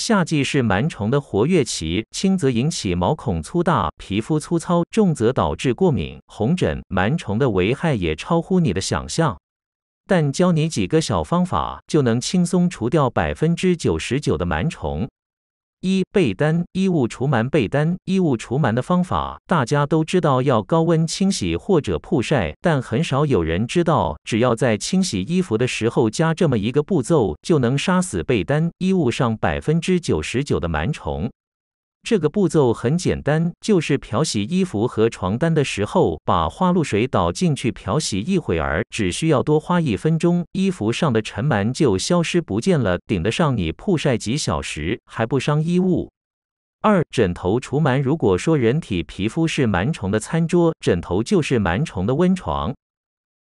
夏季是螨虫的活跃期，轻则引起毛孔粗大、皮肤粗糙，重则导致过敏、红疹。螨虫的危害也超乎你的想象，但教你几个小方法，就能轻松除掉百分之九十九的螨虫。一被单衣物除螨，被单衣物除螨的方法大家都知道要高温清洗或者曝晒，但很少有人知道，只要在清洗衣服的时候加这么一个步骤，就能杀死被单衣物上百分之九十九的螨虫。这个步骤很简单，就是漂洗衣服和床单的时候，把花露水倒进去漂洗一会儿，只需要多花一分钟，衣服上的尘螨就消失不见了，顶得上你曝晒几小时，还不伤衣物。二、枕头除螨。如果说人体皮肤是螨虫的餐桌，枕头就是螨虫的温床。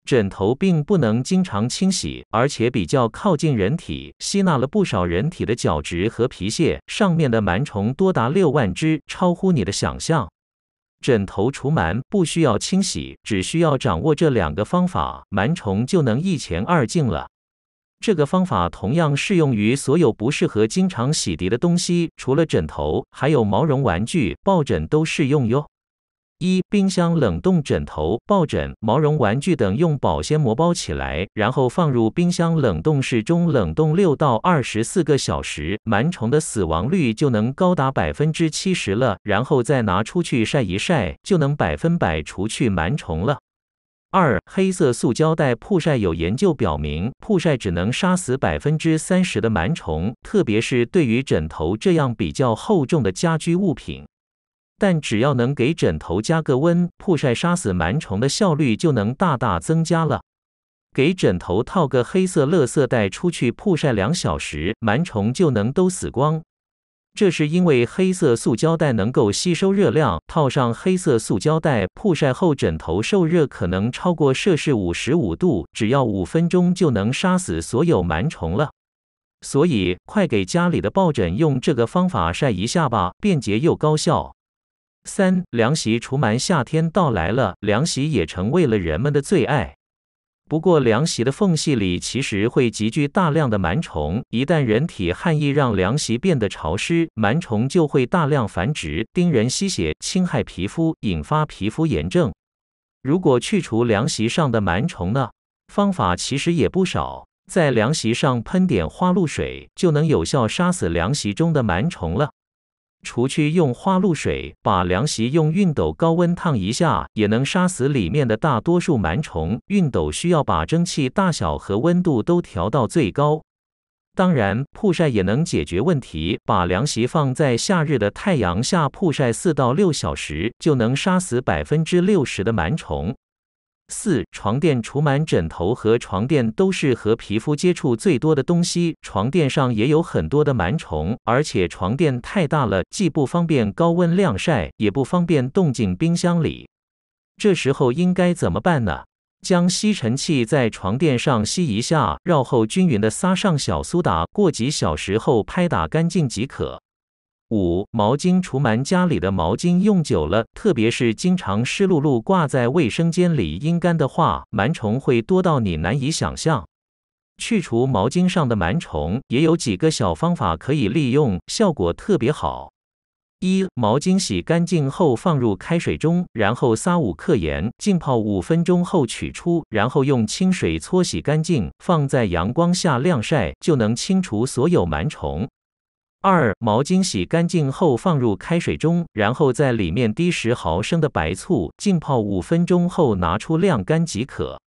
枕头并不能经常清洗，而且比较靠近人体，吸纳了不少人体的角质和皮屑，上面的螨虫多达六万只，超乎你的想象。枕头除螨不需要清洗，只需要掌握这两个方法，螨虫就能一前二尽了。这个方法同样适用于所有不适合经常洗涤的东西，除了枕头，还有毛绒玩具、抱枕都适用哟。一冰箱冷冻枕头、抱枕、毛绒玩具等，用保鲜膜包起来，然后放入冰箱冷冻室中冷冻六到二十四个小时，螨虫的死亡率就能高达百分之七十了。然后再拿出去晒一晒，就能百分百除去螨虫了。二黑色塑胶袋曝晒有研究表明，曝晒只能杀死百分之三十的螨虫，特别是对于枕头这样比较厚重的家居物品。但只要能给枕头加个温曝晒，杀死螨虫的效率就能大大增加了。给枕头套个黑色乐色袋出去曝晒两小时，螨虫就能都死光。这是因为黑色塑胶袋能够吸收热量，套上黑色塑胶袋曝晒后，枕头受热可能超过摄氏五十五度，只要五分钟就能杀死所有螨虫了。所以，快给家里的抱枕用这个方法晒一下吧，便捷又高效。三凉席除螨，夏天到来了，凉席也成为了人们的最爱。不过，凉席的缝隙里其实会集聚大量的螨虫。一旦人体汗液让凉席变得潮湿，螨虫就会大量繁殖，叮人吸血，侵害皮肤，引发皮肤炎症。如果去除凉席上的螨虫呢？方法其实也不少，在凉席上喷点花露水，就能有效杀死凉席中的螨虫了。除去用花露水，把凉席用熨斗高温烫一下，也能杀死里面的大多数螨虫。熨斗需要把蒸汽大小和温度都调到最高。当然，曝晒也能解决问题。把凉席放在夏日的太阳下曝晒四到六小时，就能杀死百分之六十的螨虫。四床垫除螨，枕头和床垫都是和皮肤接触最多的东西，床垫上也有很多的螨虫，而且床垫太大了，既不方便高温晾晒，也不方便冻进冰箱里。这时候应该怎么办呢？将吸尘器在床垫上吸一下，绕后均匀的撒上小苏打，过几小时后拍打干净即可。五、毛巾除螨。家里的毛巾用久了，特别是经常湿漉漉挂在卫生间里阴干的话，螨虫会多到你难以想象。去除毛巾上的螨虫也有几个小方法可以利用，效果特别好。一、毛巾洗干净后放入开水中，然后撒五克盐，浸泡五分钟后取出，然后用清水搓洗干净，放在阳光下晾晒，就能清除所有螨虫。二、毛巾洗干净后放入开水中，然后在里面滴十毫升的白醋，浸泡五分钟后拿出晾干即可。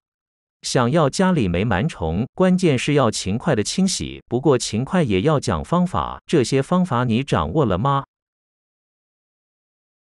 想要家里没螨虫，关键是要勤快的清洗。不过勤快也要讲方法，这些方法你掌握了吗？